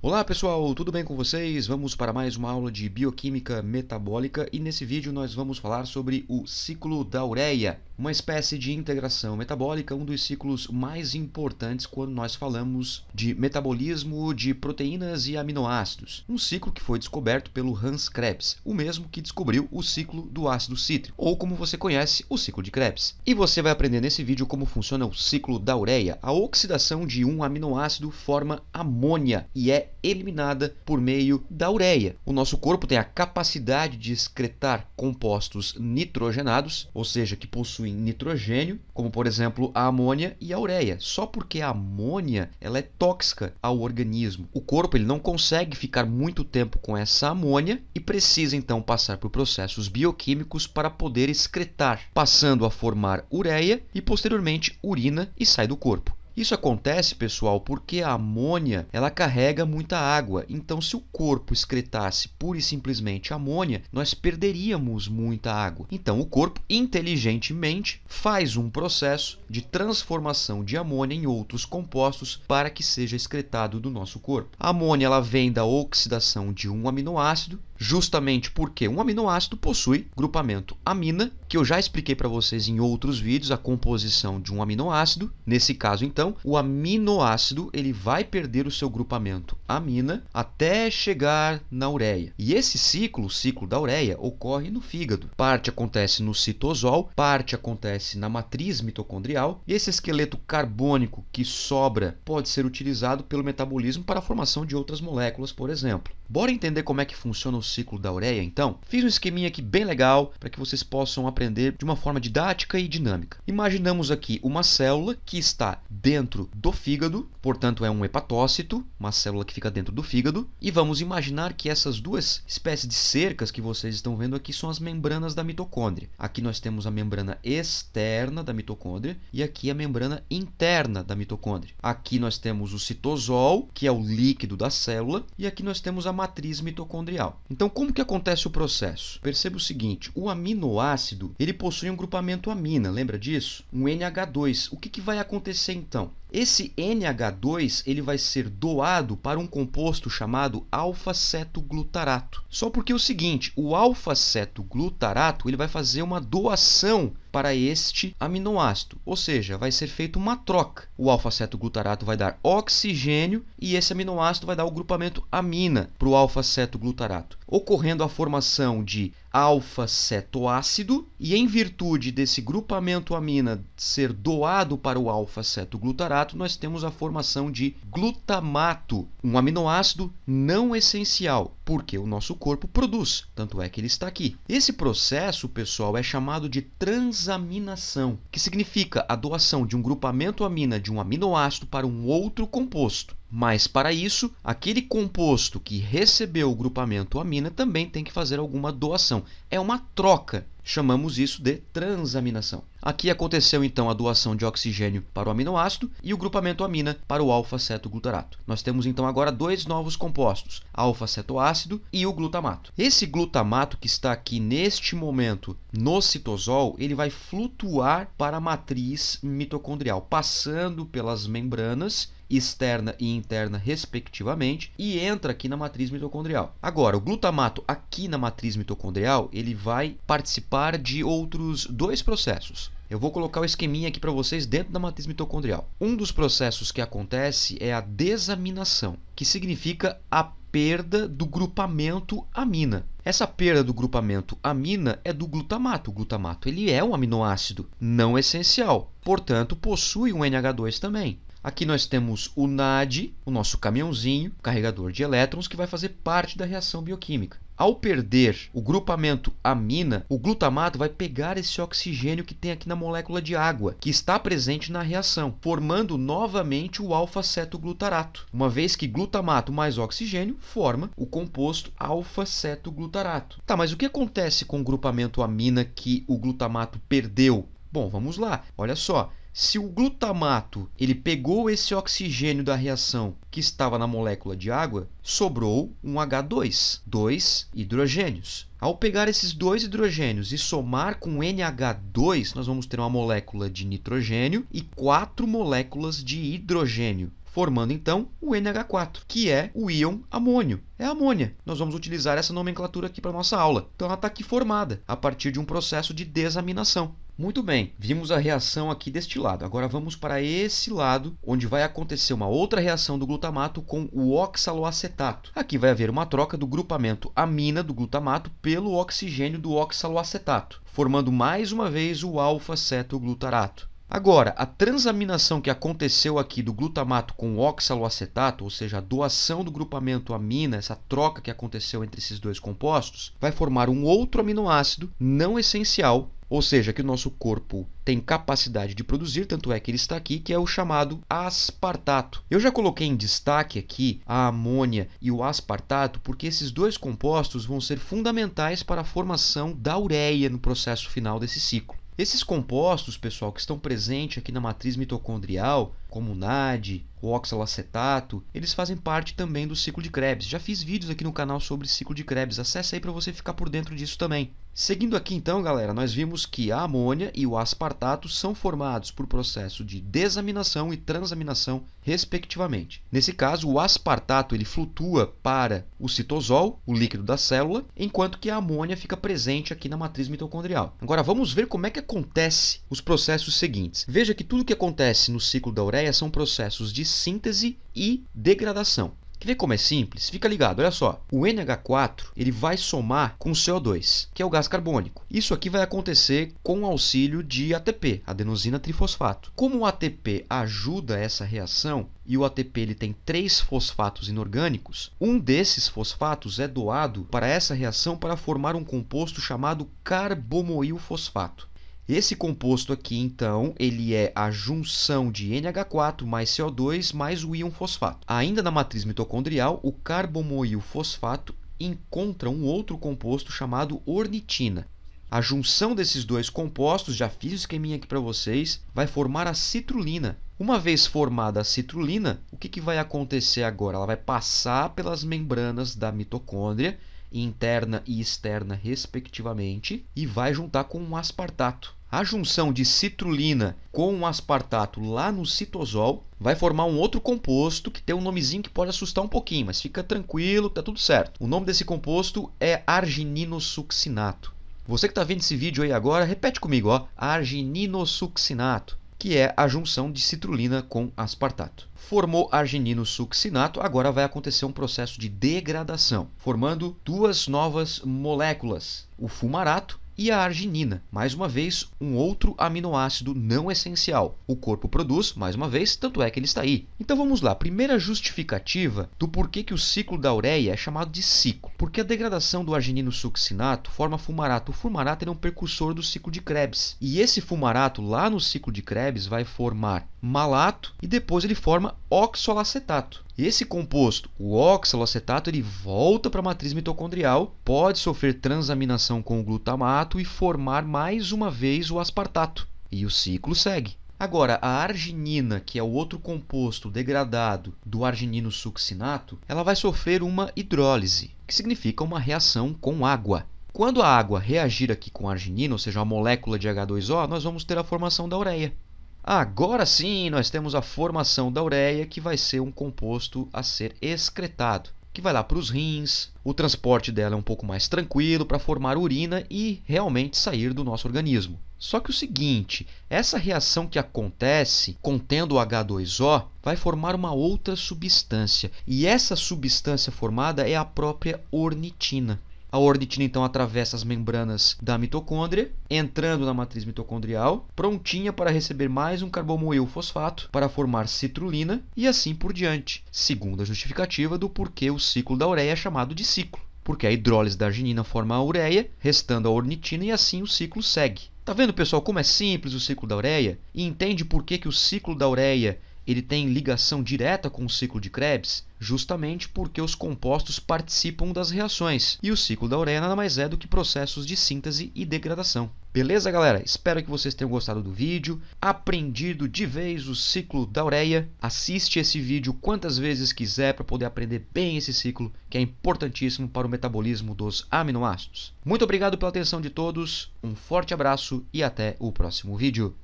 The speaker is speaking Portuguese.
Olá pessoal, tudo bem com vocês? Vamos para mais uma aula de bioquímica metabólica e nesse vídeo nós vamos falar sobre o ciclo da ureia, uma espécie de integração metabólica, um dos ciclos mais importantes quando nós falamos de metabolismo de proteínas e aminoácidos. Um ciclo que foi descoberto pelo Hans Krebs, o mesmo que descobriu o ciclo do ácido cítrico, ou como você conhece, o ciclo de Krebs. E você vai aprender nesse vídeo como funciona o ciclo da ureia. A oxidação de um aminoácido forma amônia e é eliminada por meio da ureia. O nosso corpo tem a capacidade de excretar compostos nitrogenados, ou seja, que possuem nitrogênio, como por exemplo a amônia e a ureia. Só porque a amônia ela é tóxica ao organismo. O corpo ele não consegue ficar muito tempo com essa amônia e precisa então passar por processos bioquímicos para poder excretar, passando a formar ureia e posteriormente urina e sai do corpo. Isso acontece, pessoal, porque a amônia ela carrega muita água. Então, se o corpo excretasse pura e simplesmente amônia, nós perderíamos muita água. Então, o corpo inteligentemente faz um processo de transformação de amônia em outros compostos para que seja excretado do nosso corpo. A amônia ela vem da oxidação de um aminoácido justamente porque um aminoácido possui grupamento amina, que eu já expliquei para vocês em outros vídeos a composição de um aminoácido. Nesse caso, então, o aminoácido ele vai perder o seu grupamento amina até chegar na ureia. E esse ciclo, o ciclo da ureia, ocorre no fígado. Parte acontece no citosol, parte acontece na matriz mitocondrial. E esse esqueleto carbônico que sobra pode ser utilizado pelo metabolismo para a formação de outras moléculas, por exemplo. Bora entender como é que funciona o ciclo da ureia, então? Fiz um esqueminha aqui bem legal para que vocês possam aprender de uma forma didática e dinâmica. Imaginamos aqui uma célula que está dentro do fígado, portanto é um hepatócito, uma célula que fica dentro do fígado, e vamos imaginar que essas duas espécies de cercas que vocês estão vendo aqui são as membranas da mitocôndria. Aqui nós temos a membrana externa da mitocôndria e aqui a membrana interna da mitocôndria. Aqui nós temos o citosol, que é o líquido da célula, e aqui nós temos a matriz mitocondrial. Então, como que acontece o processo? Perceba o seguinte, o aminoácido, ele possui um grupamento amina, lembra disso? Um NH2. O que, que vai acontecer então? Esse NH2 ele vai ser doado para um composto chamado alfa-cetoglutarato. Só porque é o seguinte, o alfa-cetoglutarato ele vai fazer uma doação para este aminoácido, ou seja, vai ser feita uma troca. O alfa-cetoglutarato vai dar oxigênio e esse aminoácido vai dar o grupamento amina para o alfa-cetoglutarato ocorrendo a formação de alfa-cetoácido, e em virtude desse grupamento amina ser doado para o alfa-cetoglutarato, nós temos a formação de glutamato, um aminoácido não essencial, porque o nosso corpo produz, tanto é que ele está aqui. Esse processo, pessoal, é chamado de transaminação, que significa a doação de um grupamento amina de um aminoácido para um outro composto. Mas para isso, aquele composto que recebeu o grupamento amina também tem que fazer alguma doação. É uma troca. Chamamos isso de transaminação. Aqui aconteceu então a doação de oxigênio para o aminoácido e o grupamento amina para o alfa-cetoglutarato. Nós temos então agora dois novos compostos, alfa-cetoácido e o glutamato. Esse glutamato que está aqui neste momento no citosol, ele vai flutuar para a matriz mitocondrial, passando pelas membranas externa e interna, respectivamente, e entra aqui na matriz mitocondrial. Agora, o glutamato aqui na matriz mitocondrial, ele vai participar de outros dois processos. Eu vou colocar o esqueminha aqui para vocês dentro da matriz mitocondrial. Um dos processos que acontece é a desaminação, que significa a perda do grupamento amina. Essa perda do grupamento amina é do glutamato. O glutamato ele é um aminoácido não essencial, portanto possui um NH2 também. Aqui nós temos o NAD, o nosso caminhãozinho, carregador de elétrons, que vai fazer parte da reação bioquímica. Ao perder o grupamento amina, o glutamato vai pegar esse oxigênio que tem aqui na molécula de água, que está presente na reação, formando novamente o alfa-cetoglutarato. Uma vez que glutamato mais oxigênio forma o composto alfa-cetoglutarato. Tá, mas o que acontece com o grupamento amina que o glutamato perdeu? Bom, vamos lá. Olha só, se o glutamato ele pegou esse oxigênio da reação que estava na molécula de água, sobrou um H2, dois hidrogênios. Ao pegar esses dois hidrogênios e somar com NH2, nós vamos ter uma molécula de nitrogênio e quatro moléculas de hidrogênio formando então o NH4, que é o íon amônio. É amônia. Nós vamos utilizar essa nomenclatura aqui para nossa aula. Então ela está aqui formada a partir de um processo de desaminação. Muito bem, vimos a reação aqui deste lado. Agora vamos para esse lado, onde vai acontecer uma outra reação do glutamato com o oxaloacetato. Aqui vai haver uma troca do grupamento amina do glutamato pelo oxigênio do oxaloacetato, formando mais uma vez o alfa-cetoglutarato. Agora, a transaminação que aconteceu aqui do glutamato com o oxaloacetato, ou seja, a doação do grupamento amina, essa troca que aconteceu entre esses dois compostos, vai formar um outro aminoácido não essencial ou seja, que o nosso corpo tem capacidade de produzir, tanto é que ele está aqui, que é o chamado aspartato. Eu já coloquei em destaque aqui a amônia e o aspartato, porque esses dois compostos vão ser fundamentais para a formação da ureia no processo final desse ciclo. Esses compostos, pessoal, que estão presentes aqui na matriz mitocondrial, como o NAD, o oxalacetato, eles fazem parte também do ciclo de Krebs. Já fiz vídeos aqui no canal sobre ciclo de Krebs, acesse aí para você ficar por dentro disso também. Seguindo aqui então, galera, nós vimos que a amônia e o aspartato são formados por processo de desaminação e transaminação, respectivamente. Nesse caso, o aspartato ele flutua para o citosol, o líquido da célula, enquanto que a amônia fica presente aqui na matriz mitocondrial. Agora vamos ver como é que acontece os processos seguintes. Veja que tudo que acontece no ciclo da ureia são processos de síntese e degradação. Quer ver como é simples? Fica ligado, olha só. O NH4 ele vai somar com o CO2, que é o gás carbônico. Isso aqui vai acontecer com o auxílio de ATP, adenosina trifosfato. Como o ATP ajuda essa reação e o ATP ele tem três fosfatos inorgânicos, um desses fosfatos é doado para essa reação para formar um composto chamado carbomoil fosfato. Esse composto aqui, então, ele é a junção de NH4 mais CO2 mais o íon fosfato. Ainda na matriz mitocondrial, o carbomoil fosfato encontra um outro composto chamado ornitina. A junção desses dois compostos, já fiz o esqueminha aqui para vocês, vai formar a citrulina. Uma vez formada a citrulina, o que, que vai acontecer agora? Ela vai passar pelas membranas da mitocôndria, interna e externa, respectivamente, e vai juntar com um aspartato. A junção de citrulina com aspartato lá no citosol vai formar um outro composto que tem um nomezinho que pode assustar um pouquinho, mas fica tranquilo, tá tudo certo. O nome desse composto é argininosuccinato. Você que está vendo esse vídeo aí agora, repete comigo, ó, argininosuccinato, que é a junção de citrulina com aspartato. Formou argininosuccinato, agora vai acontecer um processo de degradação, formando duas novas moléculas, o fumarato e a arginina, mais uma vez um outro aminoácido não essencial. O corpo produz, mais uma vez, tanto é que ele está aí. Então vamos lá, primeira justificativa do porquê que o ciclo da ureia é chamado de ciclo. Porque a degradação do arginino succinato forma fumarato. O fumarato é um precursor do ciclo de Krebs. E esse fumarato lá no ciclo de Krebs vai formar malato e depois ele forma oxoalacetato. Esse composto, o oxalacetato, ele volta para a matriz mitocondrial, pode sofrer transaminação com o glutamato e formar mais uma vez o aspartato. E o ciclo segue. Agora, a arginina, que é o outro composto degradado do arginino succinato, ela vai sofrer uma hidrólise, que significa uma reação com água. Quando a água reagir aqui com a arginina, ou seja, a molécula de H2O, nós vamos ter a formação da ureia. Agora sim, nós temos a formação da ureia, que vai ser um composto a ser excretado, que vai lá para os rins. O transporte dela é um pouco mais tranquilo para formar urina e realmente sair do nosso organismo. Só que o seguinte, essa reação que acontece contendo o H2O vai formar uma outra substância, e essa substância formada é a própria ornitina. A ornitina então atravessa as membranas da mitocôndria, entrando na matriz mitocondrial, prontinha para receber mais um carbomoil fosfato para formar citrulina e assim por diante, Segunda justificativa do porquê o ciclo da ureia é chamado de ciclo, porque a hidrólise da arginina forma a ureia, restando a ornitina e assim o ciclo segue. Tá vendo, pessoal, como é simples o ciclo da ureia? E entende por que, que o ciclo da ureia ele tem ligação direta com o ciclo de Krebs, justamente porque os compostos participam das reações. E o ciclo da ureia nada mais é do que processos de síntese e degradação. Beleza, galera? Espero que vocês tenham gostado do vídeo, aprendido de vez o ciclo da ureia. Assiste esse vídeo quantas vezes quiser para poder aprender bem esse ciclo, que é importantíssimo para o metabolismo dos aminoácidos. Muito obrigado pela atenção de todos, um forte abraço e até o próximo vídeo.